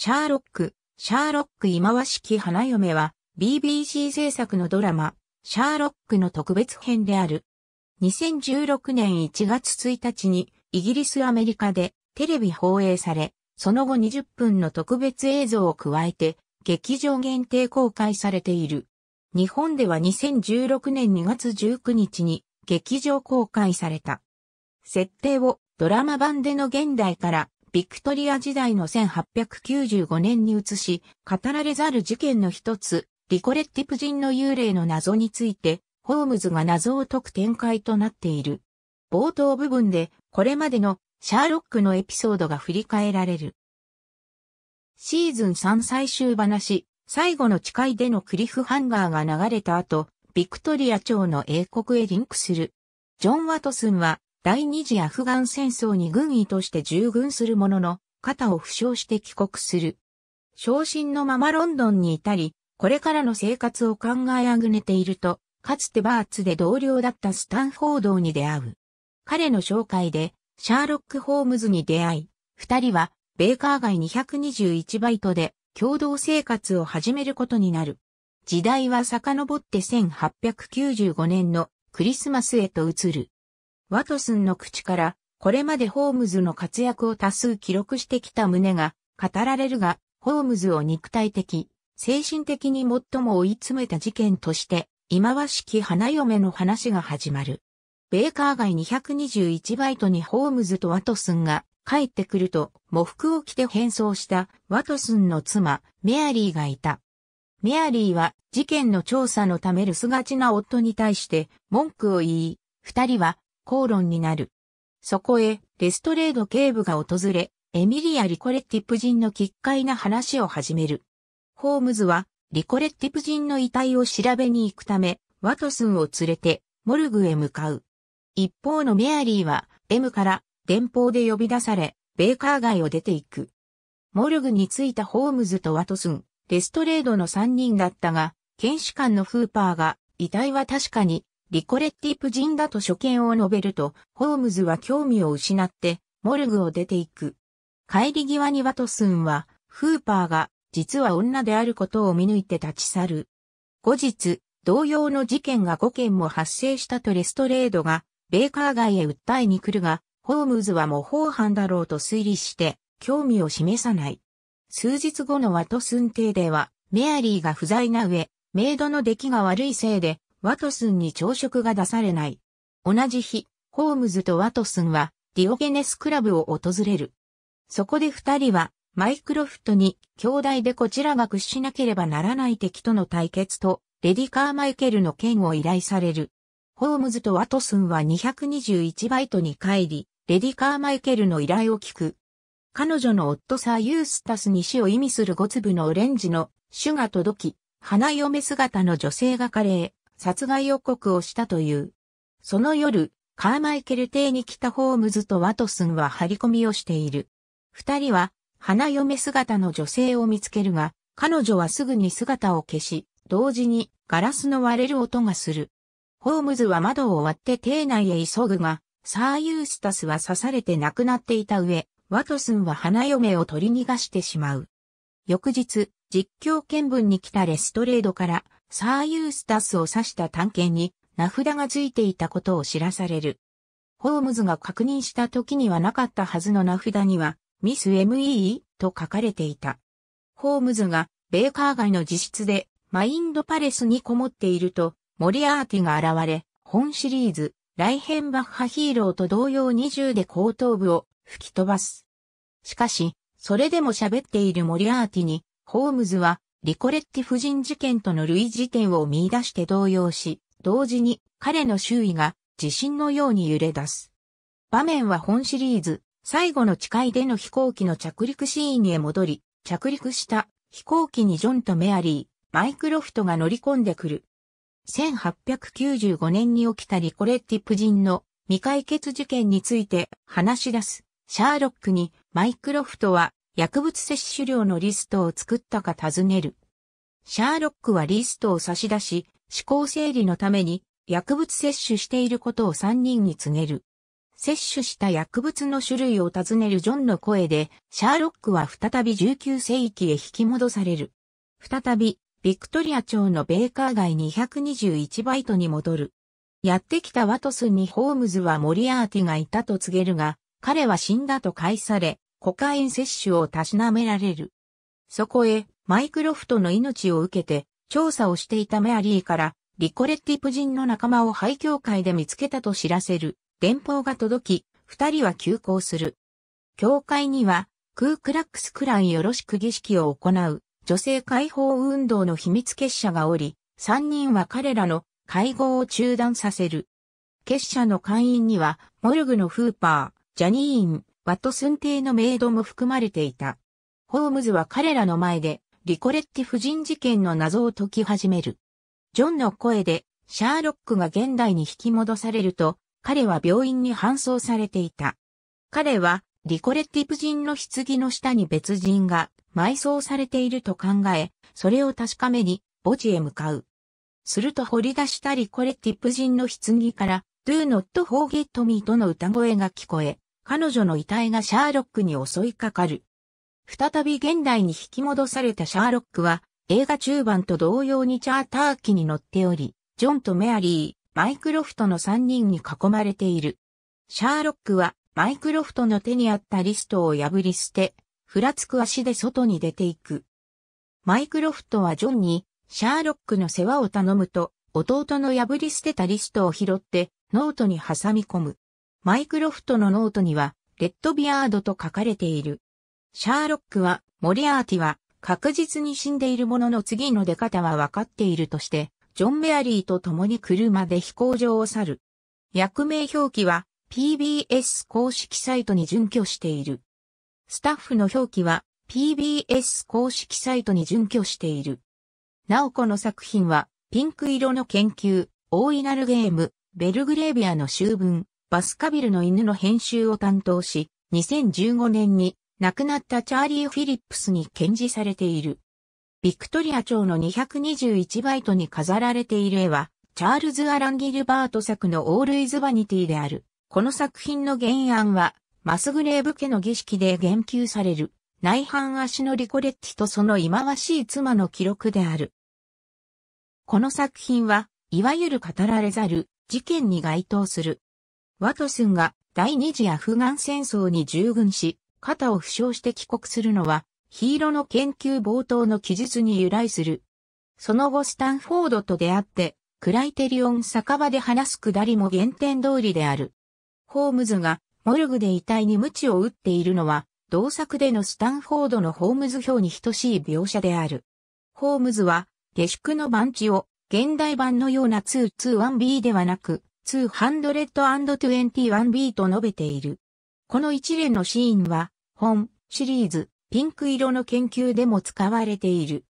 シャーロック、シャーロック忌まわしき花嫁は BBC 制作のドラマ、シャーロックの特別編である。2016年1月1日にイギリスアメリカでテレビ放映され、その後20分の特別映像を加えて劇場限定公開されている。日本では2016年2月19日に劇場公開された。設定をドラマ版での現代からビクトリア時代の1895年に移し、語られざる事件の一つ、リコレッティプ人の幽霊の謎について、ホームズが謎を解く展開となっている。冒頭部分で、これまでのシャーロックのエピソードが振り返られる。シーズン3最終話、最後の誓いでのクリフハンガーが流れた後、ビクトリア朝の英国へリンクする。ジョン・ワトスンは第二次アフガン戦争に軍医として従軍するものの、肩を負傷して帰国する。昇進のままロンドンに至り、これからの生活を考えあぐねていると、かつてバーツで同僚だったスタンフォードに出会う。彼の紹介で、シャーロック・ホームズに出会い、二人は、ベーカー街221バイトで、共同生活を始めることになる。時代は遡って1895年のクリスマスへと移る。ワトスンの口から、これまでホームズの活躍を多数記録してきた旨が語られるが、ホームズを肉体的、精神的に最も追い詰めた事件として、忌まわしき花嫁の話が始まる。ベーカー街221バイトにホームズとワトスンが帰ってくると、喪服を着て変装したワトスンの妻、メアリーがいた。メアリーは事件の調査のため留守がちな夫に対して文句を言い、二人は口論になる。そこへ、レストレード警部が訪れ、エミリア・リコレッティプ人の奇怪な話を始める。ホームズは、リコレッティプ人の遺体を調べに行くため、ワトスンを連れて、モルグへ向かう。一方のメアリーは、M から電報で呼び出され、ベーカー街を出ていく。モルグに着いたホームズとワトスン、レストレードの3人だったが、検視官のフーパーが、遺体は確かにリコレッティ夫人だと所見を述べると、ホームズは興味を失って、モルグを出ていく。帰り際にワトスンは、フーパーが、実は女であることを見抜いて立ち去る。後日、同様の事件が5件も発生したとレストレードが、ベーカー街へ訴えに来るが、ホームズは模倣犯だろうと推理して、興味を示さない。数日後のワトスン邸では、メアリーが不在な上、メイドの出来が悪いせいで、ワトスンに朝食が出されない。同じ日、ホームズとワトスンはディオゲネスクラブを訪れる。そこで二人はマイクロフトに兄弟でこちらが屈しなければならない敵との対決とレディカーマイケルの剣を依頼される。ホームズとワトスンは221バイトに帰り、レディカーマイケルの依頼を聞く。彼女の夫サーユースタスに死を意味する5粒のオレンジの種が届き、花嫁姿の女性がカレー、殺害予告をしたという。その夜、カーマイケル邸に来たホームズとワトスンは張り込みをしている。二人は、花嫁姿の女性を見つけるが、彼女はすぐに姿を消し、同時にガラスの割れる音がする。ホームズは窓を割って邸内へ急ぐが、サーユースタスは刺されて亡くなっていた上、ワトスンは花嫁を取り逃がしてしまう。翌日、実況見分に来たレストレードから、サーユースタスを指した探検に名札がついていたことを知らされる。ホームズが確認した時にはなかったはずの名札には、ミス ME と書かれていた。ホームズがベーカー街の自室でマインドパレスにこもっていると、モリアーティが現れ、本シリーズ、ライヘンバッハヒーローと同様20で後頭部を吹き飛ばす。しかし、それでも喋っているモリアーティに、ホームズはリコレッティ夫人事件との類似点を見出して動揺し、同時に彼の周囲が地震のように揺れ出す。場面は本シリーズ、最後の誓いでの飛行機の着陸シーンへ戻り、着陸した飛行機にジョンとメアリー、マイクロフトが乗り込んでくる。1895年に起きたリコレッティ夫人の未解決事件について話し出すシャーロックにマイクロフトは薬物摂取量のリストを作ったか尋ねる。シャーロックはリストを差し出し、思考整理のために薬物摂取していることを3人に告げる。摂取した薬物の種類を尋ねるジョンの声で、シャーロックは再び19世紀へ引き戻される。再び、ビクトリア町のベーカー街221バイトに戻る。やってきたワトスにホームズはモリアーティがいたと告げるが、彼は死んだと返され、コカイン摂取をたしなめられる。そこへ、マイクロフトの命を受けて、調査をしていたメアリーから、リコレッティプ人の仲間を廃教会で見つけたと知らせる、電報が届き、二人は休校する。教会には、クークラックスクランよろしく儀式を行う、女性解放運動の秘密結社がおり、三人は彼らの会合を中断させる。結社の会員には、モルグのフーパー、ジャニーン、ワトスン邸のメイドも含まれていた。ホームズは彼らの前で、リコレッティ夫人事件の謎を解き始める。ジョンの声で、シャーロックが現代に引き戻されると、彼は病院に搬送されていた。彼は、リコレッティ夫人の棺の下に別人が埋葬されていると考え、それを確かめに、墓地へ向かう。すると掘り出したリコレッティ夫人の棺から、Do not forget me との歌声が聞こえ、彼女の遺体がシャーロックに襲いかかる。再び現代に引き戻されたシャーロックは、映画中盤と同様にチャーター機に乗っており、ジョンとメアリー、マイクロフトの3人に囲まれている。シャーロックは、マイクロフトの手にあったリストを破り捨て、ふらつく足で外に出ていく。マイクロフトはジョンに、シャーロックの世話を頼むと、弟の破り捨てたリストを拾って、ノートに挟み込む。マイクロフトのノートには、レッドビアードと書かれている。シャーロックは、モリアーティは、確実に死んでいるものの次の出方は分かっているとして、ジョン・メアリーと共に車で飛行場を去る。役名表記は PBS 公式サイトに準拠している。スタッフの表記は PBS 公式サイトに準拠している。なおこの作品はピンク色の研究、大いなるゲーム、ベルグレービアの修文、バスカビルの犬の編集を担当し、2015年に亡くなったチャーリー・フィリップスに展示されている。ビクトリア朝の221バイトに飾られている絵は、チャールズ・アラン・ギルバート作のオール・イズ・バニティである。この作品の原案は、マスグレーブ家の儀式で言及される、内反足のリコレッティとその忌まわしい妻の記録である。この作品は、いわゆる語られざる事件に該当する。ワトスンが第二次アフガン戦争に従軍し、肩を負傷して帰国するのは、ヒーロの研究冒頭の記述に由来する。その後スタンフォードと出会って、クライテリオン酒場で話すくだりも原点通りである。ホームズがモルグで遺体に鞭を打っているのは、同作でのスタンフォードのホームズ表に等しい描写である。ホームズは、下宿の番地を現代版のような 221B ではなく、221B と述べている。この一連のシーンは、本、シリーズ、ピンク色の研究でも使われている。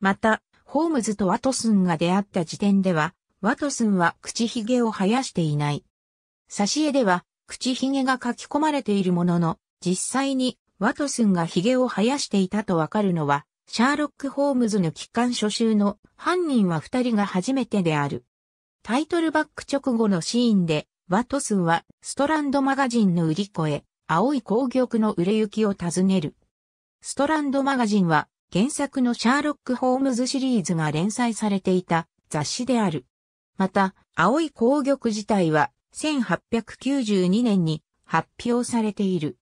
また、ホームズとワトスンが出会った時点では、ワトスンは口ひげを生やしていない。挿絵では、口ひげが書き込まれているものの、実際にワトスンがひげを生やしていたとわかるのは、シャーロック・ホームズの機関書集の犯人は二人が初めてである。タイトルバック直後のシーンで、ワトスンはストランドマガジンの売り子へ、青い紅玉の売れ行きを尋ねる。ストランドマガジンは、原作のシャーロック・ホームズシリーズが連載されていた雑誌である。また、青い紅玉自体は、1892年に発表されている。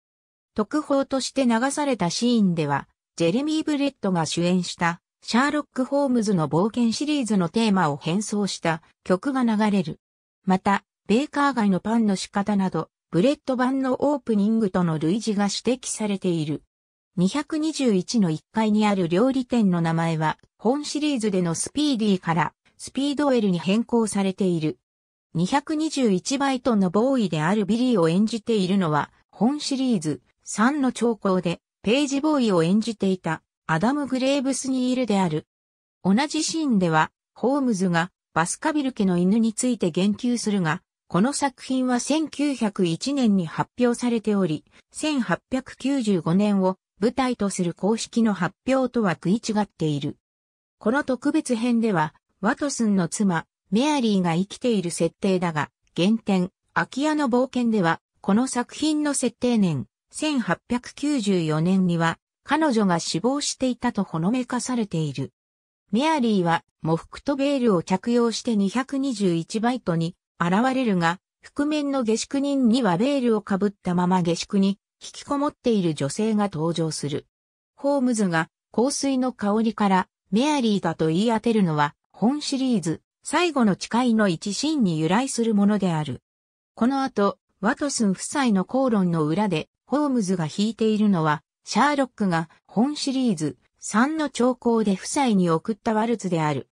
特報として流されたシーンでは、ジェレミー・ブレッドが主演したシャーロック・ホームズの冒険シリーズのテーマを変装した曲が流れる。また、ベーカー街のパンの仕方など、ブレッド版のオープニングとの類似が指摘されている。221の1階にある料理店の名前は、本シリーズでのスピーディーから、スピードウェルに変更されている。221バイトンのボーイであるビリーを演じているのは、本シリーズ3の長考で、ページボーイを演じていたアダム・グレーブスニールである。同じシーンでは、ホームズがバスカビル家の犬について言及するが、この作品は1901年に発表されており、1895年を舞台とする公式の発表とは食い違っている。この特別編では、ワトスンの妻、メアリーが生きている設定だが、原点、空き家の冒険では、この作品の設定年、1894年には、彼女が死亡していたとほのめかされている。メアリーは、模服とベールを着用して221バイトに現れるが、覆面の下宿人にはベールをかぶったまま下宿に引きこもっている女性が登場する。ホームズが香水の香りからメアリーだと言い当てるのは本シリーズ最後の誓いの一シーンに由来するものである。この後、ワトスン夫妻の口論の裏でホームズが弾いているのはシャーロックが本シリーズ3の兆候で夫妻に送ったワルツである。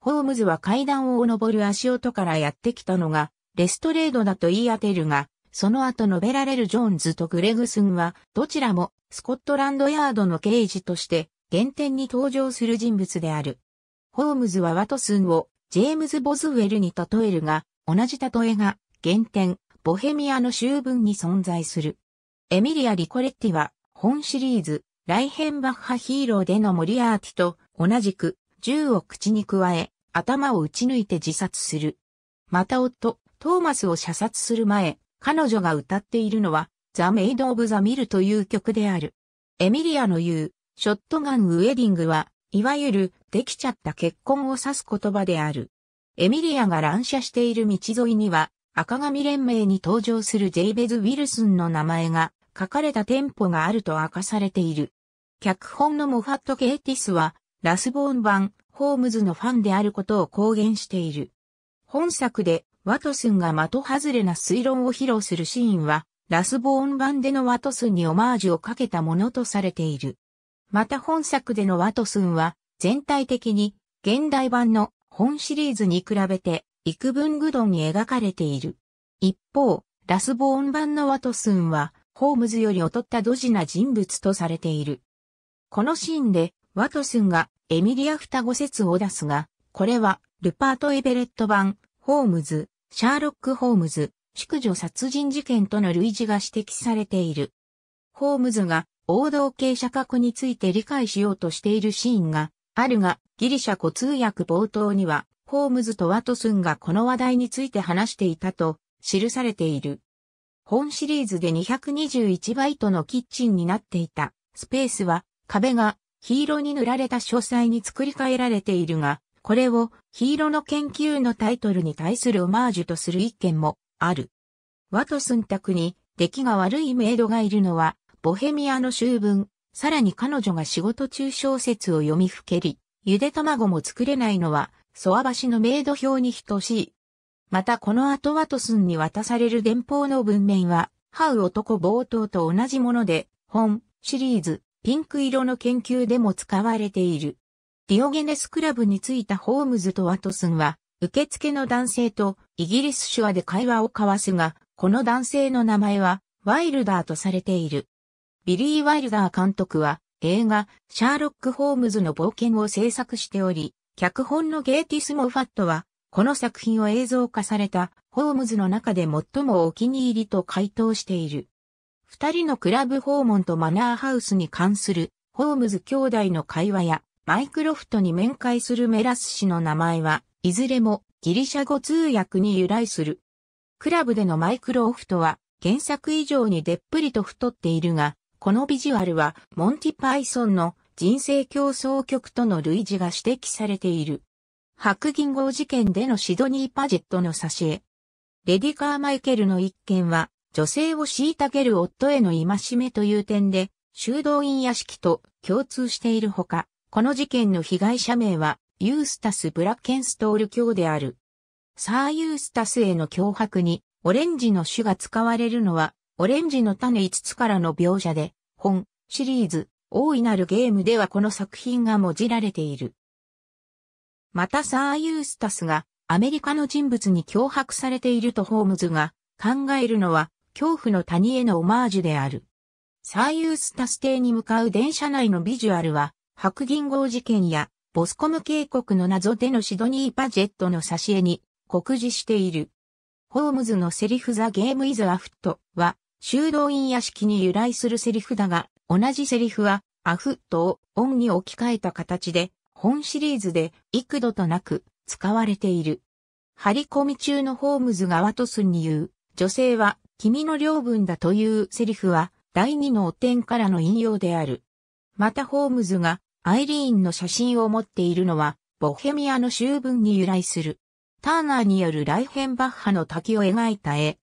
ホームズは階段を登る足音からやってきたのが、レストレードだと言い当てるが、その後述べられるジョーンズとグレグスンは、どちらもスコットランドヤードの刑事として、原点に登場する人物である。ホームズはワトスンをジェームズ・ボズウェルに例えるが、同じ例えが、原点、ボヘミアの修文に存在する。エミリア・リコレッティは、本シリーズ、ライヘンバッハヒーローでのモリアーティと同じく銃を口に加え頭を撃ち抜いて自殺する。また夫、トーマスを射殺する前、彼女が歌っているのはザ・メイド・オブ・ザ・ミルという曲である。エミリアの言うショットガン・ウェディングは、いわゆるできちゃった結婚を指す言葉である。エミリアが乱射している道沿いには赤髪連盟に登場するジェイベズ・ウィルスンの名前が書かれた店舗があると明かされている。脚本のモファット・ケイティスは、ラスボーン版、ホームズのファンであることを公言している。本作で、ワトスンが的外れな推論を披露するシーンは、ラスボーン版でのワトスンにオマージュをかけたものとされている。また本作でのワトスンは、全体的に、現代版の本シリーズに比べて、幾分ぐどんに描かれている。一方、ラスボーン版のワトスンは、ホームズより劣ったドジな人物とされている。このシーンで、ワトスンがエミリア双子説を出すが、これは、ルパート・エベレット版、ホームズ、シャーロック・ホームズ、宿女殺人事件との類似が指摘されている。ホームズが王道系社格について理解しようとしているシーンがあるが、ギリシャ古通訳冒頭には、ホームズとワトスンがこの話題について話していたと記されている。本シリーズで221バイトのキッチンになっていたスペースは壁が黄色に塗られた書斎に作り変えられているが、これを黄色の研究のタイトルに対するオマージュとする意見もある。ワトスン宅に出来が悪いメイドがいるのは、ボヘミアの修文、さらに彼女が仕事中小説を読みふけり、ゆで卵も作れないのは、ソワバシのメイド表に等しい。またこの後ワトスンに渡される電報の文面は、ハウ男冒頭と同じもので、本、シリーズ、ピンク色の研究でも使われている。ディオゲネスクラブに着いたホームズとワトスンは、受付の男性とイギリス手話で会話を交わすが、この男性の名前は、ワイルダーとされている。ビリー・ワイルダー監督は、映画、シャーロック・ホームズの冒険を制作しており、脚本のゲーティス・モファットは、この作品を映像化されたホームズの中で最もお気に入りと回答している。二人のクラブ訪問とマナーハウスに関するホームズ兄弟の会話やマイクロフトに面会するメラス氏の名前はいずれもギリシャ語通訳に由来する。クラブでのマイクロフトは原作以上にでっぷりと太っているが、このビジュアルはモンティパイソンの人生競争曲との類似が指摘されている。白銀号事件でのシドニー・パジェットの挿絵。レディ・カーマイケルの一件は、女性を虐げる夫への戒めという点で、修道院屋敷と共通しているほか、この事件の被害者名は、ユースタス・ブラッケンストール卿である。サー・ユースタスへの脅迫に、オレンジの種が使われるのは、オレンジの種5つからの描写で、本、シリーズ、大いなるゲームではこの作品が文字られている。またサー・ユースタスがアメリカの人物に脅迫されているとホームズが考えるのは恐怖の谷へのオマージュである。サー・ユースタス邸に向かう電車内のビジュアルは白銀号事件やボスコム渓谷の謎でのシドニー・パジェットの挿絵に酷似している。ホームズのセリフザ・ゲーム・イズ・アフットは修道院屋敷に由来するセリフだが、同じセリフはアフットをオンに置き換えた形で本シリーズで幾度となく使われている。張り込み中のホームズがワトスンに言う、女性は君の領分だというセリフは第二の汚点からの引用である。またホームズがアイリーンの写真を持っているのはボヘミアの修文に由来する。ターナーによるライヘンバッハの滝を描いた絵。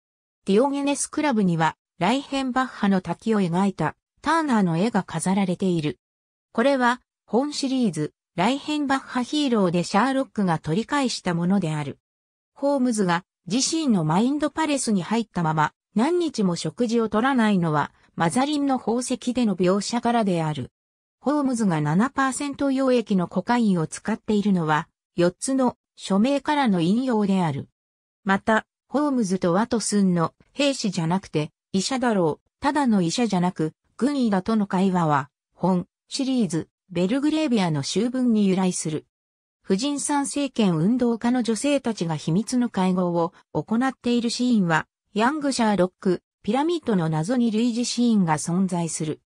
ディオゲネスクラブにはライヘンバッハの滝を描いたターナーの絵が飾られている。これは本シリーズライヘンバッハヒーローでシャーロックが取り返したものである。ホームズが自身のマインドパレスに入ったまま何日も食事を取らないのはマザリンの宝石での描写からである。ホームズが7%溶液のコカインを使っているのは4つの署名からの引用である。また、ホームズとワトスンの兵士じゃなくて医者だろう、ただの医者じゃなく軍医だとの会話は本シリーズベルグレービアの州文に由来する。婦人参政権運動家の女性たちが秘密の会合を行っているシーンは、ヤングシャーロック、ピラミッドの謎に類似シーンが存在する。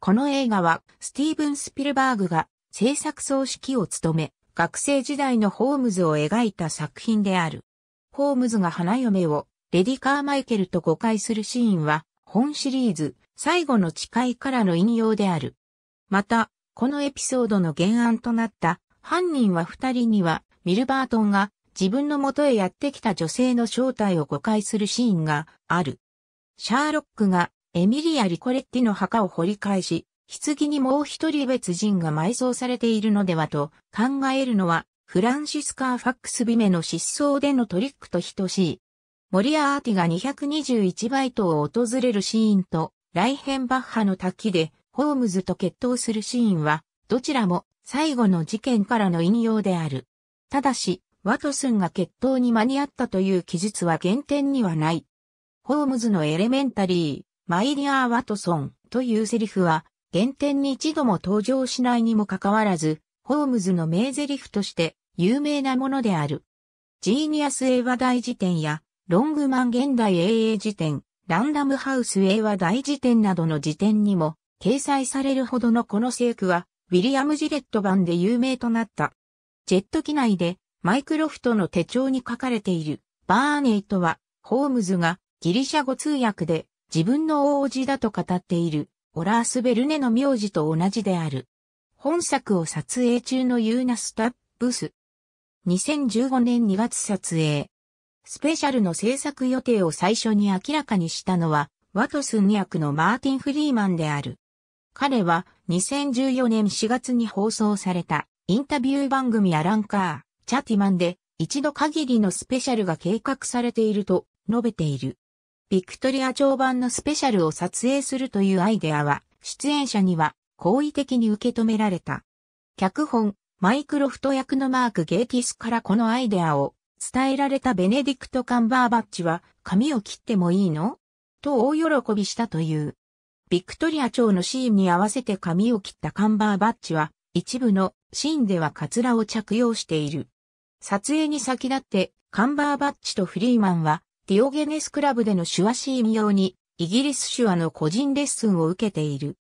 この映画は、スティーブン・スピルバーグが制作総指揮を務め、学生時代のホームズを描いた作品である。ホームズが花嫁をレディ・カーマイケルと誤解するシーンは、本シリーズ、最後の誓いからの引用である。また、このエピソードの原案となった犯人は二人にはミルバートンが自分の元へやってきた女性の正体を誤解するシーンがある。シャーロックがエミリア・リコレッティの墓を掘り返し、棺にもう一人別人が埋葬されているのではと考えるのはフランシスカー・ファックス・ビメの失踪でのトリックと等しい。モリアーティが221バイトを訪れるシーンと、ライヘンバッハの滝でホームズと決闘するシーンは、どちらも最後の事件からの引用である。ただし、ワトスンが決闘に間に合ったという記述は原点にはない。ホームズのエレメンタリー、マイディアー・ワトソンというセリフは、原点に一度も登場しないにもかかわらず、ホームズの名台詞として有名なものである。ジーニアス英和大辞典や、ロングマン現代英英辞典、ランダムハウス英和大辞典などの辞典にも、掲載されるほどのこの制句は、ウィリアム・ジレット版で有名となった。ジェット機内で、マイクロフトの手帳に書かれている、バーネイトは、ホームズがギリシャ語通訳で、自分の王子だと語っている、オラース・ベルネの名字と同じである。本作を撮影中のユーナ・スタッブス。2015年2月撮影。スペシャルの制作予定を最初に明らかにしたのは、ワトスン役のマーティン・フリーマンである。彼は2014年4月に放送されたインタビュー番組アランカー、チャティマンで一度限りのスペシャルが計画されていると述べている。ビクトリア長版のスペシャルを撮影するというアイデアは出演者には好意的に受け止められた。脚本、マイクロフト役のマーク・ゲイティスからこのアイデアを伝えられたベネディクト・カンバーバッチは髪を切ってもいいのと大喜びしたという。ビクトリア朝のシーンに合わせて髪を切ったカンバーバッチは、一部のシーンではカツラを着用している。撮影に先立って、カンバーバッチとフリーマンは、ディオゲネスクラブでの手話シーン用に、イギリス手話の個人レッスンを受けている。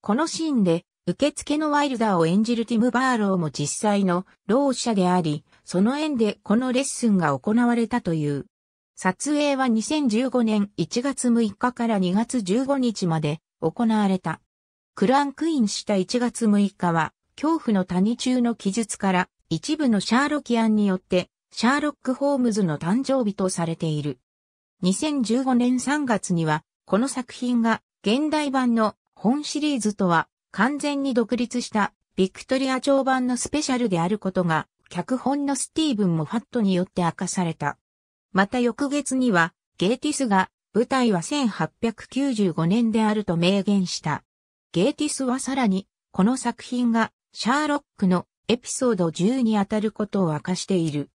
このシーンで、受付のワイルダーを演じるティム・バーローも実際のろう者であり、その縁でこのレッスンが行われたという。撮影は2015年1月6日から2月15日まで行われた。クランクインした1月6日は、恐怖の谷中の記述から一部のシャーロキアンによってシャーロック・ホームズの誕生日とされている。2015年3月にはこの作品が現代版の本シリーズとは完全に独立したビクトリア朝版のスペシャルであることが脚本のスティーブン・モファットによって明かされた。また翌月にはゲーティスが舞台は1895年であると明言した。ゲーティスはさらに、この作品がシャーロックのエピソード10にあたることを明かしている。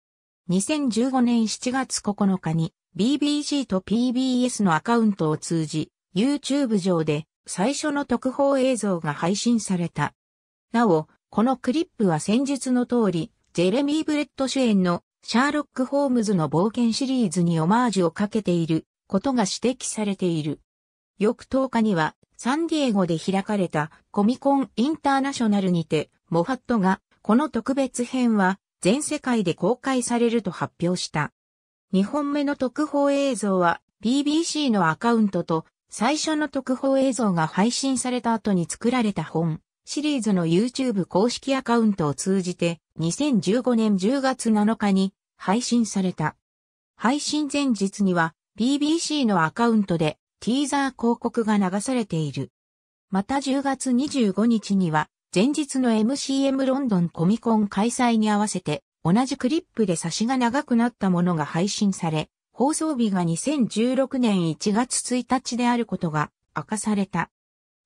2015年7月9日に BBC と PBS のアカウントを通じ、YouTube 上で最初の特報映像が配信された。なお、このクリップは先日の通り、ジェレミー・ブレット主演のシャーロック・ホームズの冒険シリーズにオマージュをかけていることが指摘されている。翌10日には、サンディエゴで開かれたコミコンインターナショナルにて、モファットが、この特別編は全世界で公開されると発表した。2本目の特報映像は BBC のアカウントと最初の特報映像が配信された後に作られた本、シリーズの YouTube 公式アカウントを通じて2015年10月7日に配信された。配信前日には BBC のアカウントでティーザー広告が流されている。また10月25日には、前日の MCM ロンドンコミコン開催に合わせて、同じクリップで差しが長くなったものが配信され、放送日が2016年1月1日であることが明かされた。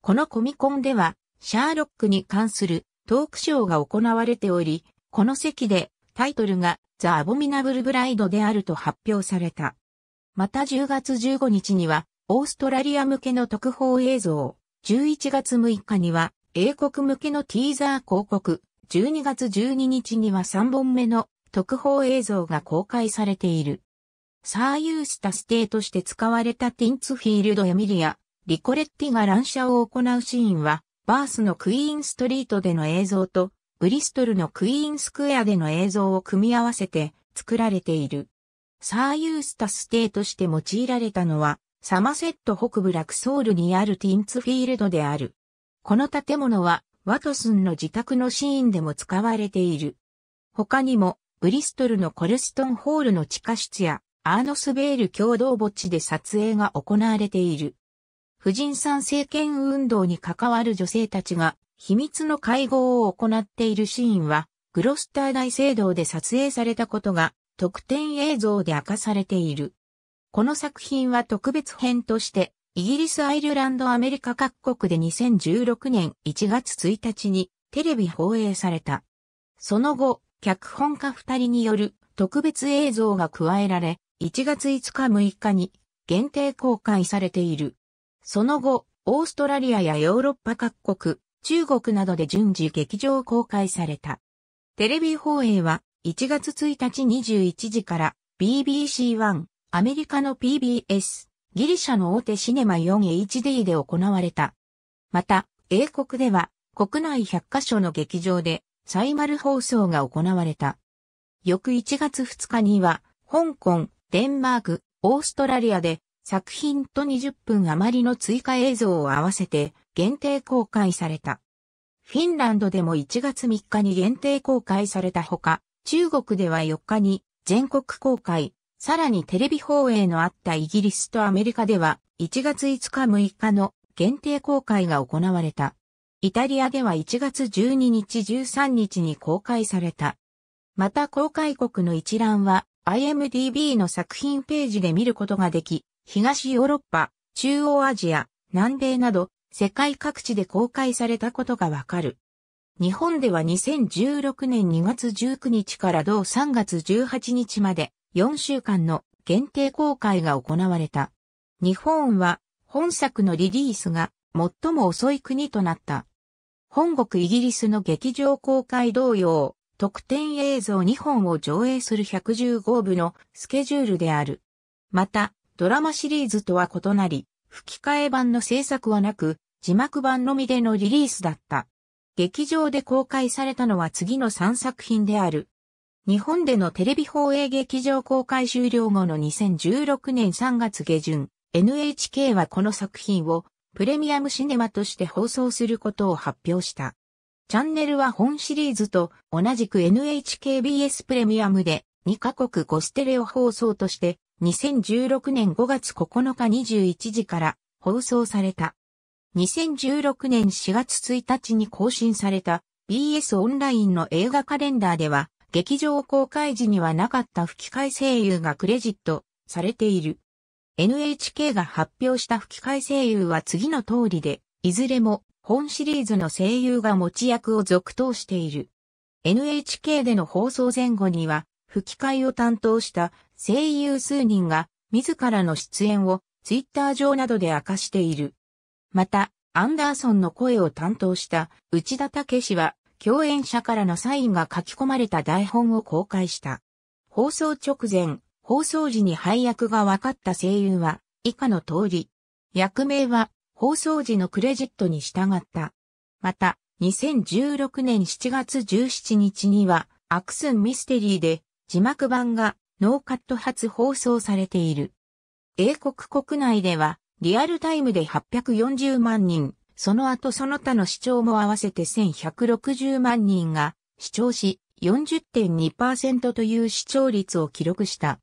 このコミコンでは、シャーロックに関するトークショーが行われており、この席でタイトルがザ・アボミナブル・ブライドであると発表された。また10月15日には、オーストラリア向けの特報映像、11月6日には、英国向けのティーザー広告、12月12日には3本目の特報映像が公開されている。サーユースタステーとして使われたティンツフィールド・エミリア、リコレッティが乱射を行うシーンは、バースのクイーンストリートでの映像と、ブリストルのクイーンスクエアでの映像を組み合わせて作られている。サーユースタステイとして用いられたのは、サマセット北部ラクソールにあるティンツフィールドである。この建物は、ワトスンの自宅のシーンでも使われている。他にも、ブリストルのコルストンホールの地下室や、アーノスベール共同墓地で撮影が行われている。婦人参政権運動に関わる女性たちが、秘密の会合を行っているシーンは、グロスター大聖堂で撮影されたことが特典映像で明かされている。この作品は特別編として、イギリス、アイルランド、アメリカ各国で2016年1月1日にテレビ放映された。その後、脚本家二人による特別映像が加えられ、1月5日6日に限定公開されている。その後、オーストラリアやヨーロッパ各国、中国などで順次劇場公開された。テレビ放映は1月1日21時から BBC1 アメリカの PBS ギリシャの大手シネマ 4HD で行われた。また、英国では国内100カ所の劇場でサイマル放送が行われた。翌1月2日には、香港、デンマーク、オーストラリアで作品と20分余りの追加映像を合わせて限定公開された。フィンランドでも1月3日に限定公開されたほか、中国では4日に全国公開、さらにテレビ放映のあったイギリスとアメリカでは1月5日6日の限定公開が行われた。イタリアでは1月12日13日に公開された。また公開国の一覧は IMDB の作品ページで見ることができ、東ヨーロッパ、中央アジア、南米など世界各地で公開されたことがわかる。日本では2016年2月19日から同3月18日まで4週間の限定公開が行われた。日本は本作のリリースが最も遅い国となった。本国イギリスの劇場公開同様、特典映像2本を上映する115部のスケジュールである。また、ドラマシリーズとは異なり、吹き替え版の制作はなく、字幕版のみでのリリースだった。劇場で公開されたのは次の3作品である。日本でのテレビ放映劇場公開終了後の2016年3月下旬、NHK はこの作品をプレミアムシネマとして放送することを発表した。チャンネルは本シリーズと同じく NHKBS プレミアムで2カ国ゴステレオ放送として2016年5月9日21時から放送された。2016年4月1日に更新された BS オンラインの映画カレンダーでは、劇場公開時にはなかった吹き替え声優がクレジットされている。NHK が発表した吹き替え声優は次の通りで、いずれも本シリーズの声優が持ち役を続投している。NHK での放送前後には、吹き替えを担当した声優数人が自らの出演をツイッター上などで明かしている。また、アンダーソンの声を担当した内田武氏は、共演者からのサインが書き込まれた台本を公開した。放送直前、放送時に配役が分かった声優は、以下の通り。役名は、放送時のクレジットに従った。また、2016年7月17日には、アクスンミステリーで、字幕版がノーカット初放送されている。英国国内では、リアルタイムで840万人、その後その他の視聴も合わせて1160万人が視聴し、40.2%という視聴率を記録した。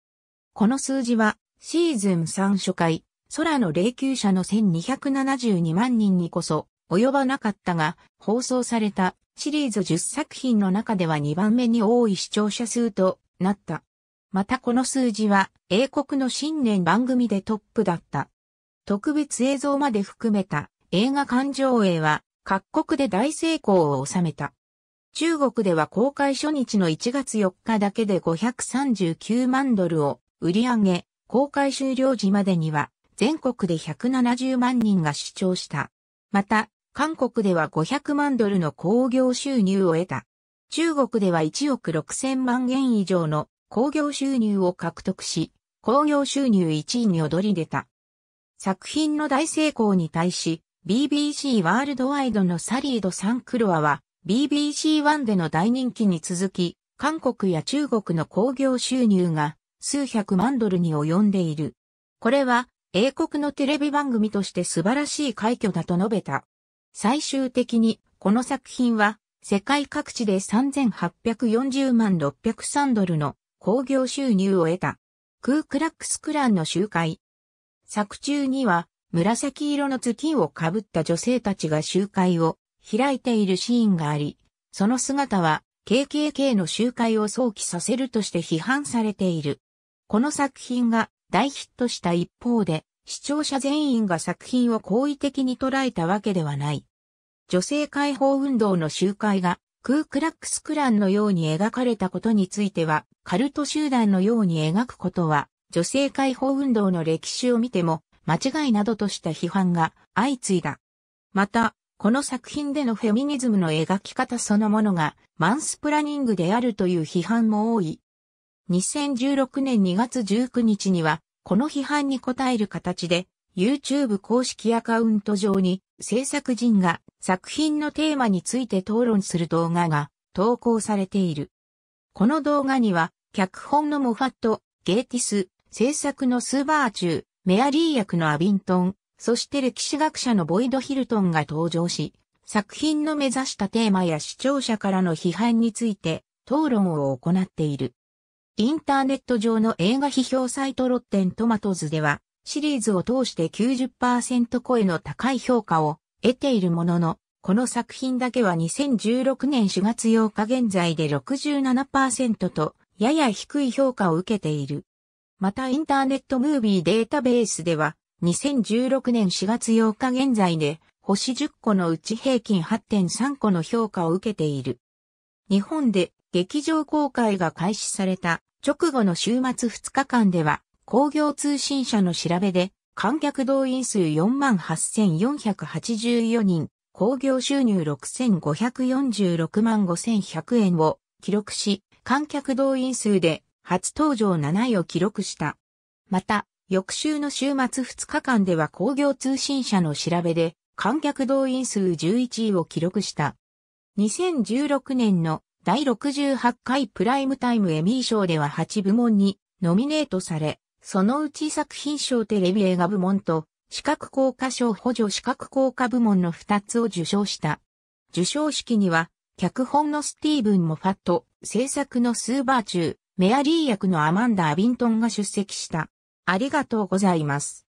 この数字は、シーズン3初回、空の霊柩車の1272万人にこそ及ばなかったが、放送されたシリーズ10作品の中では2番目に多い視聴者数となった。またこの数字は英国の新年番組でトップだった。特別映像まで含めた映画館上映は各国で大成功を収めた。中国では公開初日の1月4日だけで539万ドルを売り上げ、公開終了時までには全国で170万人が視聴した。また、韓国では500万ドルの興行収入を得た。中国では1億6000万円以上の興行収入を獲得し、興行収入1位に躍り出た。作品の大成功に対し、BBC ワールドワイドのサリード・サンクロアは BBC ワンでの大人気に続き、韓国や中国の興行収入が数百万ドルに及んでいる。これは英国のテレビ番組として素晴らしい快挙だと述べた。最終的にこの作品は世界各地で3840万603ドルの興行収入を得た。クークラックスクランの集会、作中には、紫色の月をかぶった女性たちが集会を開いているシーンがあり、その姿は KKK の集会を想起させるとして批判されている。この作品が大ヒットした一方で、視聴者全員が作品を好意的に捉えたわけではない。女性解放運動の集会がクークラックスクランのように描かれたことについては、カルト集団のように描くことは女性解放運動の歴史を見ても、間違いなどとした批判が相次いだ。また、この作品でのフェミニズムの描き方そのものがマンスプラニングであるという批判も多い。2016年2月19日には、この批判に応える形で、YouTube 公式アカウント上に制作人が作品のテーマについて討論する動画が投稿されている。この動画には、脚本のモファット、ゲーティス、制作のスーバー中、メアリー役のアビントン、そして歴史学者のボイド・ヒルトンが登場し、作品の目指したテーマや視聴者からの批判について討論を行っている。インターネット上の映画批評サイトロッテントマトズでは、シリーズを通して90%超えの高い評価を得ているものの、この作品だけは2016年4月8日現在で67%と、やや低い評価を受けている。またインターネットムービーデータベースでは、2016年4月8日現在で、星10個のうち平均8.3個の評価を受けている。日本で劇場公開が開始された直後の週末2日間では、工業通信社の調べで、観客動員数48,484人、工業収入6546万5100円を記録し、観客動員数で初登場7位を記録した。また、翌週の週末2日間では工業通信社の調べで、観客動員数11位を記録した。2016年の第68回プライムタイムエミー賞では8部門にノミネートされ、そのうち作品賞テレビ映画部門と視覚効果賞補助視覚効果部門の2つを受賞した。受賞式には、脚本のスティーブン・モファット、制作のスーバーチュー、メアリー役のアマンダ・アビントンが出席した。ありがとうございます。